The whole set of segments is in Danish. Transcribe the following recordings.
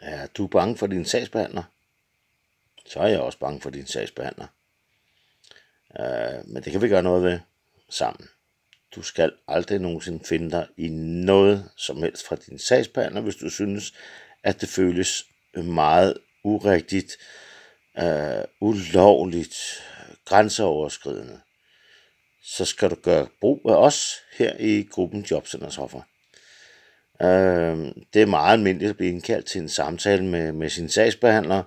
Er du bange for din sagsbehandler? Så er jeg også bange for din sagsbehandler. Øh, men det kan vi gøre noget ved sammen. Du skal aldrig nogensinde finde dig i noget som helst fra din sagsbehandler, hvis du synes, at det føles meget urigtigt, øh, ulovligt, grænseoverskridende. Så skal du gøre brug af os her i gruppen Jobcentersoffer. Øh, det er meget almindeligt at blive indkaldt til en samtale med, med sin sagsbehandler,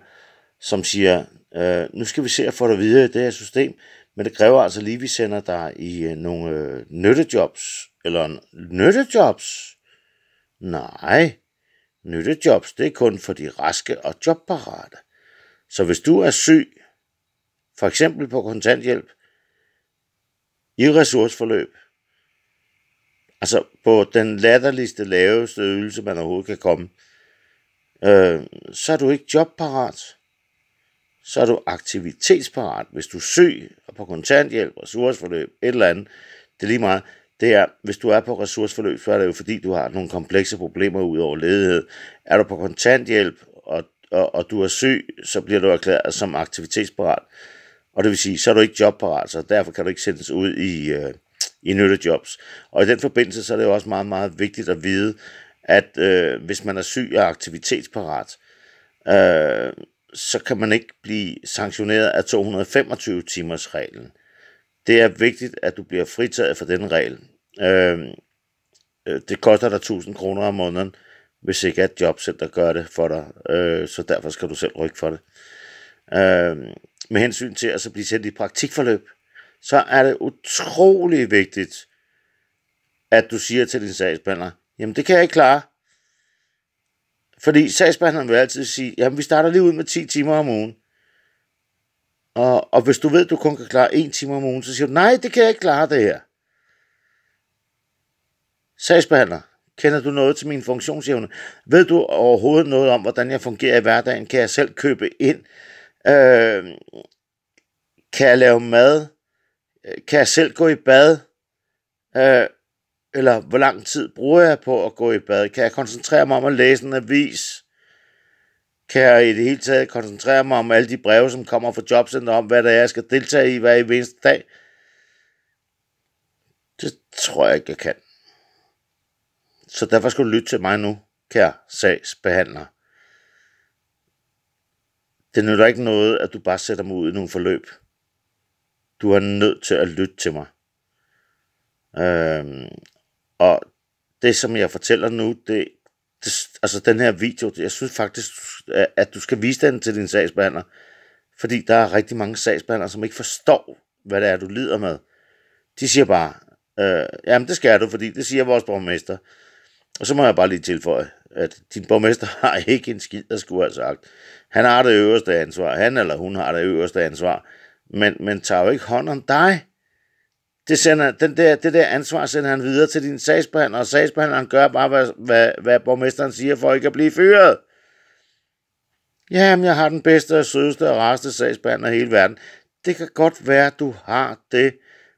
som siger, øh, nu skal vi se at få dig videre i det her system, men det kræver altså lige, at vi sender dig i øh, nogle øh, nyttejobs. Eller nyttejobs? Nej, nyttejobs, det er kun for de raske og jobparate. Så hvis du er syg, for eksempel på kontanthjælp, i ressourceforløb, altså på den latterligste, laveste ydelse, man overhovedet kan komme, øh, så er du ikke jobparat. Så er du aktivitetsparat. Hvis du er syg og på kontanthjælp, ressourceforløb, et eller andet, det er lige meget. Det er, hvis du er på ressourceforløb, så er det jo fordi, du har nogle komplekse problemer ud over ledighed. Er du på kontanthjælp, og, og, og du er syg, så bliver du erklæret som aktivitetsparat. Og det vil sige, så er du ikke jobparat, så derfor kan du ikke sendes ud i, øh, i nyttejobs. Og i den forbindelse, så er det jo også meget, meget vigtigt at vide, at øh, hvis man er syg og aktivitetsparat, øh, så kan man ikke blive sanktioneret af 225 timers reglen. Det er vigtigt, at du bliver fritaget for den regel. Øh, øh det koster dig 1000 kroner om måneden, hvis ikke at jobcenter gør det for dig, øh, så derfor skal du selv rykke for det. Øh, med hensyn til at så blive sendt i praktikforløb, så er det utrolig vigtigt, at du siger til din sagsbehandler, jamen det kan jeg ikke klare. Fordi sagsbehandleren vil altid sige, jamen vi starter lige ud med 10 timer om ugen. Og, og hvis du ved, at du kun kan klare 1 time om ugen, så siger du, nej, det kan jeg ikke klare det her. Sagsbehandler, kender du noget til min funktionsevne? Ved du overhovedet noget om, hvordan jeg fungerer i hverdagen? Kan jeg selv købe ind? Øh, kan jeg lave mad? Øh, kan jeg selv gå i bad? Øh, eller hvor lang tid bruger jeg på at gå i bad? Kan jeg koncentrere mig om at læse en avis? Kan jeg i det hele taget koncentrere mig om alle de breve, som kommer fra jobcenter om, hvad det er, jeg skal deltage i hver eneste dag? Det tror jeg ikke, jeg kan. Så derfor skal du lytte til mig nu, kære sagsbehandler. Det nytter ikke noget, at du bare sætter mig ud i nogle forløb. Du er nødt til at lytte til mig. Øhm, og det, som jeg fortæller nu, det, det, altså den her video, jeg synes faktisk, at du skal vise den til din sagsbehandler, fordi der er rigtig mange sagsbehandlere, som ikke forstår, hvad det er, du lider med. De siger bare, øh, jamen det skal du, fordi det siger vores borgmester. Og så må jeg bare lige tilføje, at din borgmester har ikke en skid, der skulle have sagt. Han har det øverste ansvar, han eller hun har det øverste ansvar men, men tager jo ikke hånd om dig. Det, sender, den der, det der ansvar sender han videre til din sagsbehandler, og sagsbehandleren gør bare, hvad, hvad, hvad borgmesteren siger, for ikke at blive fyret. Jamen, jeg har den bedste og sødeste og rareste sagsbehandler i hele verden. Det kan godt være, du har det,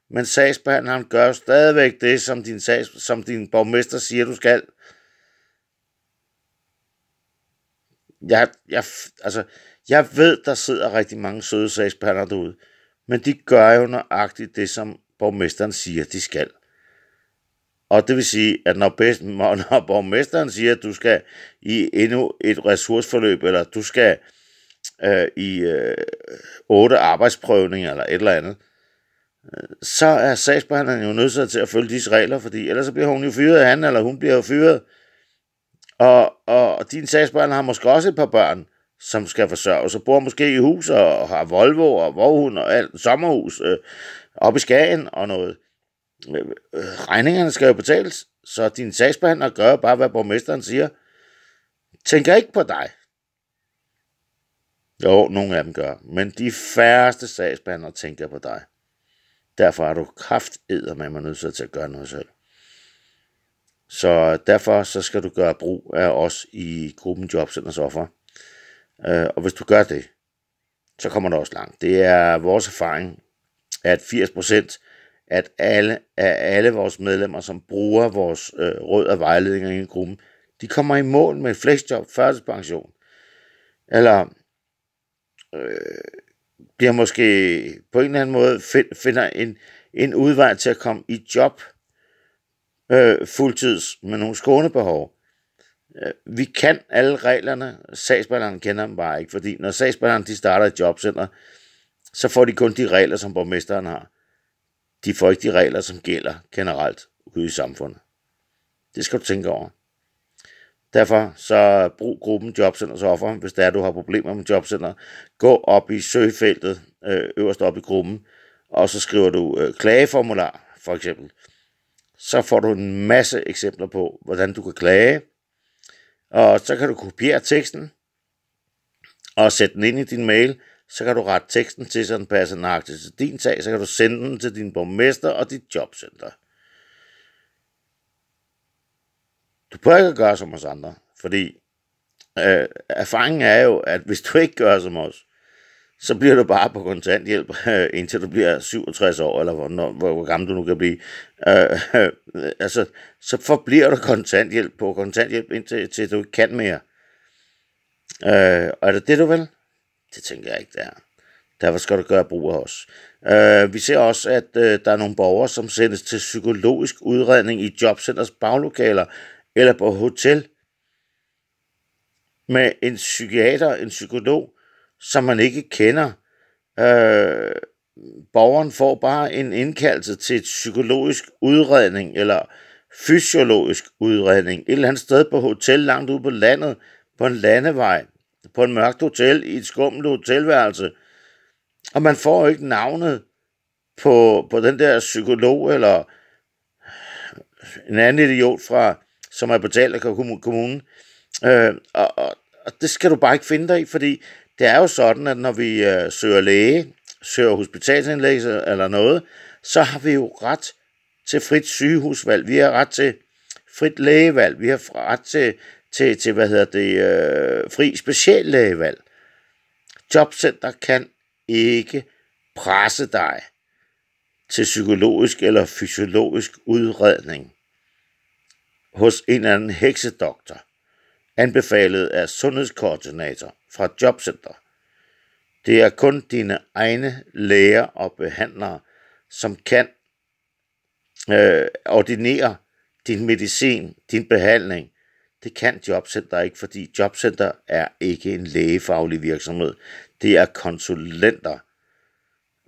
men sagsbehandleren gør stadigvæk det, som din, sags, som din borgmester siger, du skal. Jeg, jeg, altså, jeg ved, der sidder rigtig mange søde sagsbehandlere derude, men de gør jo nøjagtigt det, som borgmesteren siger, de skal. Og det vil sige, at når, bedst, når borgmesteren siger, at du skal i endnu et ressourceforløb, eller du skal øh, i øh, otte arbejdsprøvninger, eller et eller andet, øh, så er sagsbehandleren jo nødt til at følge disse regler, fordi ellers så bliver hun jo fyret, han eller hun bliver jo fyret. Og, og din sagsbehandler har måske også et par børn, som skal forsørge. Så bor måske i hus og har Volvo og vovhund og alt, sommerhus øh, op i Skagen og noget. Øh, øh, regningerne skal jo betales, så din sagsbehandler gør bare, hvad borgmesteren siger. Tænker ikke på dig. Jo, nogle af dem gør, men de færreste sagsbehandlere tænker på dig. Derfor er du kraftedder med, man nødt til at gøre noget selv. Så derfor så skal du gøre brug af os i gruppen Jobcenters Offer. Øh, og hvis du gør det, så kommer du også langt. Det er vores erfaring, at 80% at alle, af alle vores medlemmer, som bruger vores øh, råd og vejledninger i en gruppe, de kommer i mål med flexjob, førtidspension, eller øh, bliver måske på en eller anden måde find, finder en, en udvej til at komme i job øh, fuldtids med nogle skånebehov. Øh, vi kan alle reglerne, sagsbehandleren kender dem bare ikke, fordi når sagsbehandleren de starter et jobcenter, så får de kun de regler, som borgmesteren har. De får ikke de regler, som gælder generelt ude i samfundet. Det skal du tænke over. Derfor så brug gruppen så Offer, hvis der er, du har problemer med jobcenter. Gå op i søgefeltet, øh, øverst op i gruppen, og så skriver du øh, klageformular, for eksempel. Så får du en masse eksempler på, hvordan du kan klage, og så kan du kopiere teksten og sætte den ind i din mail. Så kan du rette teksten til, så den passer nøjagtigt til din sag. Så kan du sende den til din borgmester og dit jobcenter. Du prøver ikke at gøre som os andre, fordi øh, erfaringen er jo, at hvis du ikke gør som os, så bliver du bare på kontanthjælp, indtil du bliver 67 år, eller hvor, når, hvor, hvor gammel du nu kan blive. Øh, øh, altså, så forbliver du kontanthjælp på kontanthjælp, indtil til du ikke kan mere. Øh, og er det det, du vil? Det tænker jeg ikke, det er. Derfor skal du gøre brug af os. Øh, vi ser også, at øh, der er nogle borgere, som sendes til psykologisk udredning i jobcenters baglokaler eller på hotel med en psykiater, en psykolog, som man ikke kender. Øh, borgeren får bare en indkaldelse til et psykologisk udredning eller fysiologisk udredning et eller andet sted på hotel langt ude på landet, på en landevej, på en mørkt hotel, i et skummelt hotelværelse. Og man får ikke navnet på, på den der psykolog eller en anden idiot fra, som er betalt af kommunen. Øh, og, og og det skal du bare ikke finde dig i, fordi det er jo sådan, at når vi øh, søger læge, søger hospitalsindlæggelse eller noget, så har vi jo ret til frit sygehusvalg, vi har ret til frit lægevalg, vi har ret til, til, til hvad hedder det, øh, fri speciallægevalg. Jobcenter kan ikke presse dig til psykologisk eller fysiologisk udredning hos en eller anden heksedoktor anbefalet af sundhedskoordinator fra Jobcenter. Det er kun dine egne læger og behandlere, som kan øh, ordinere din medicin, din behandling. Det kan Jobcenter ikke, fordi Jobcenter er ikke en lægefaglig virksomhed. Det er konsulenter.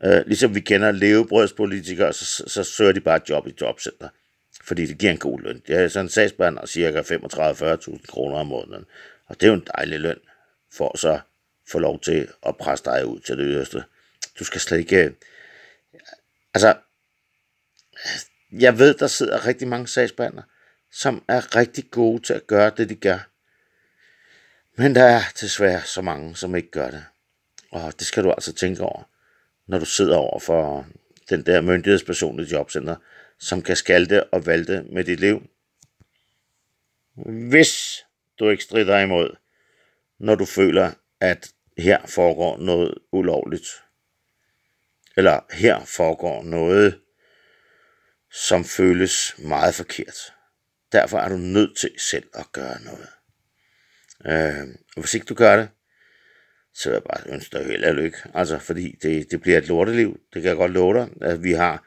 Øh, ligesom vi kender levebrødspolitikere, så, så søger de bare job i Jobcenter fordi det giver en god løn. Det er sådan en sagsbehandler cirka 35-40.000 kroner om måneden, og det er jo en dejlig løn, for at så få lov til at presse dig ud til det yderste. Du skal slet ikke... Øh, altså, jeg ved, der sidder rigtig mange sagsbehandlere, som er rigtig gode til at gøre det, de gør. Men der er desværre så mange, som ikke gør det. Og det skal du altså tænke over, når du sidder over for den der myndighedsperson i jobcenter, som kan skalte og valte med dit liv. Hvis du ikke strider imod, når du føler, at her foregår noget ulovligt, eller her foregår noget, som føles meget forkert. Derfor er du nødt til selv at gøre noget. Øh, og hvis ikke du gør det, så vil jeg bare ønske dig held og lykke. Altså, fordi det, det bliver et lorteliv. Det kan jeg godt love dig. At vi har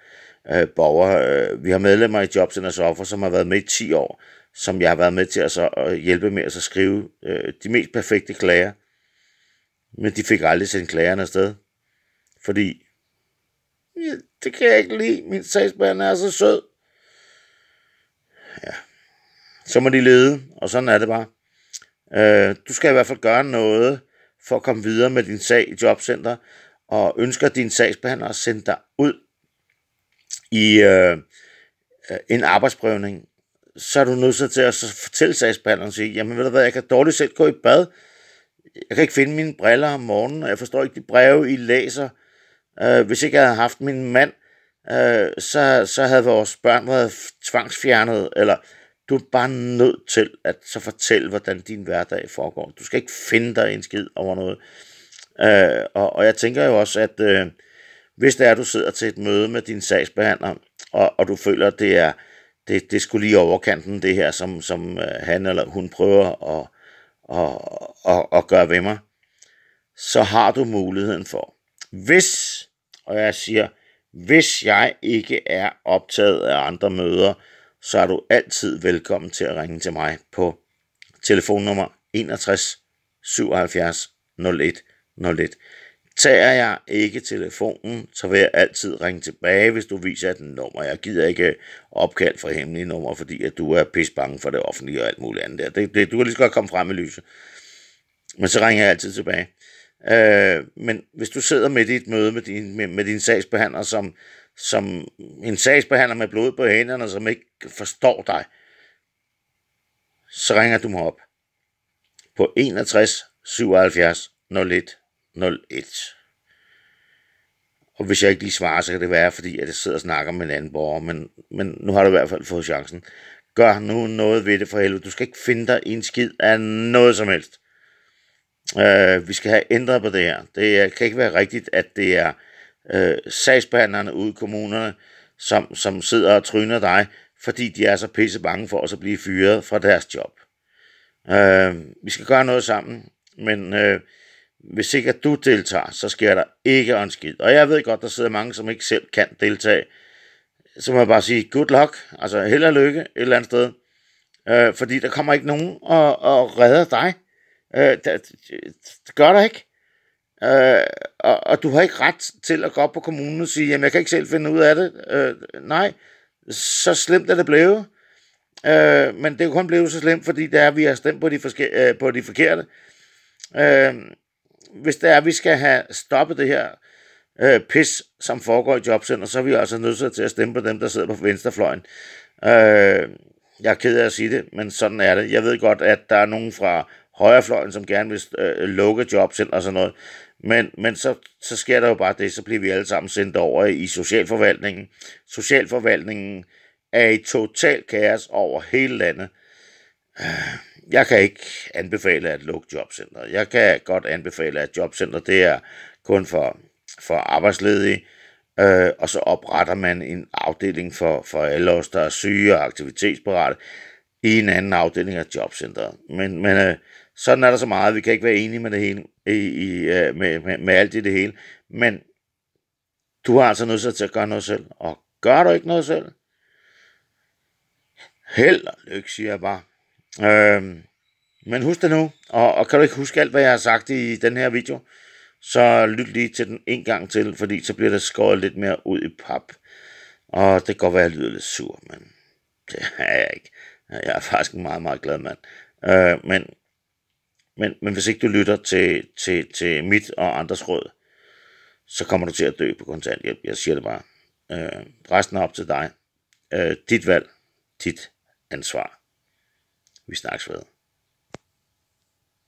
øh, borgere. Øh, vi har medlemmer i Jobcenters Offer, som har været med i 10 år, som jeg har været med til at, så, at hjælpe med at så skrive øh, de mest perfekte klager. Men de fik aldrig sendt klagerne afsted. Fordi, ja, det kan jeg ikke lide, min sagsbehandler er så sød. Ja. Så må de lede, og sådan er det bare. Øh, du skal i hvert fald gøre noget for at komme videre med din sag i jobcenter, og ønsker din sagsbehandler at sende dig ud i øh, øh, en arbejdsprøvning, så er du nødt til at fortælle sagsbehandleren, sig, jamen ved du hvad, jeg kan dårligt selv gå i bad, jeg kan ikke finde mine briller om morgenen, og jeg forstår ikke de breve, I læser. Øh, hvis ikke jeg havde haft min mand, øh, så, så havde vores børn været tvangsfjernet, eller du er bare nødt til at så fortælle, hvordan din hverdag foregår. Du skal ikke finde dig en skid over noget. Øh, og, og jeg tænker jo også, at øh, hvis det er, at du sidder til et møde med din sagsbehandler, og, og du føler, at det er, det, det skulle lige overkanten, det her, som, som øh, han eller hun prøver at, at, at, at gøre ved mig, så har du muligheden for, hvis, og jeg siger, hvis jeg ikke er optaget af andre møder, så er du altid velkommen til at ringe til mig på telefonnummer 61 77 01 01. Tager jeg ikke telefonen, så vil jeg altid ringe tilbage, hvis du viser et nummer. Jeg gider ikke opkald fra hemmelige numre, fordi at du er pis bange for det offentlige og alt muligt andet der. Det, det, du kan lige så godt komme frem i lyset. Men så ringer jeg altid tilbage. Øh, men hvis du sidder midt i et møde med din, med, med din sagsbehandler, som, som en sagsbehandler med blod på hænderne, som ikke forstår dig, så ringer du mig op på 61 77 01 01. Og hvis jeg ikke lige svarer, så kan det være, fordi at jeg sidder og snakker med en anden borger, men, men nu har du i hvert fald fået chancen. Gør nu noget ved det for helvede. Du skal ikke finde dig en skid af noget som helst. Øh, vi skal have ændret på det her. Det kan ikke være rigtigt, at det er øh, sagsbehandlerne ude i kommunerne, som, som sidder og tryner dig, fordi de er så pisse bange for at blive fyret fra deres job. Øh, vi skal gøre noget sammen, men øh, hvis ikke at du deltager, så sker der ikke en skid. Og jeg ved godt, der sidder mange, som ikke selv kan deltage. Så må jeg bare sige, good luck, altså held og lykke et eller andet sted. Øh, fordi der kommer ikke nogen og, og redder dig. Øh, det, det gør der ikke. Øh, og, og du har ikke ret til at gå op på kommunen og sige, jamen jeg kan ikke selv finde ud af det. Øh, nej, så slemt er det blevet. Øh, men det er jo kun blevet så slemt, fordi det er, at vi har stemt på de, forske- øh, på de forkerte. Øh, hvis det er, at vi skal have stoppet det her øh, pis, som foregår i jobcenter, så er vi altså nødt til at stemme på dem, der sidder på venstrefløjen. Øh, jeg er ked af at sige det, men sådan er det. Jeg ved godt, at der er nogen fra højrefløjen, som gerne vil øh, lukke jobcenter og sådan noget. Men, men så, så sker der jo bare det, så bliver vi alle sammen sendt over i socialforvaltningen. Socialforvaltningen er i total kaos over hele landet. Øh jeg kan ikke anbefale at lukke jobcenter. Jeg kan godt anbefale, at jobcenter det er kun for, for arbejdsledige, øh, og så opretter man en afdeling for, for alle os, der er syge og aktivitetsparate, i en anden afdeling af jobcenteret. Men, men øh, sådan er der så meget. Vi kan ikke være enige med det hele, i, i, øh, med, med, med alt i det hele. Men du har altså nødt til at gøre noget selv. Og gør du ikke noget selv? Held og lykke, siger jeg bare. Øhm, men husk det nu, og, og kan du ikke huske alt, hvad jeg har sagt i den her video, så lyt lige til den en gang til, fordi så bliver det skåret lidt mere ud i pap. Og det kan godt være, at jeg lyder lidt sur, men det er jeg ikke. Jeg er faktisk en meget, meget glad mand. Øh, men, men, men hvis ikke du lytter til, til, til mit og andres råd, så kommer du til at dø på kontanthjælp. Jeg siger det bare. Øh, resten er op til dig. Øh, dit valg, dit ansvar. Vi snakkes ved.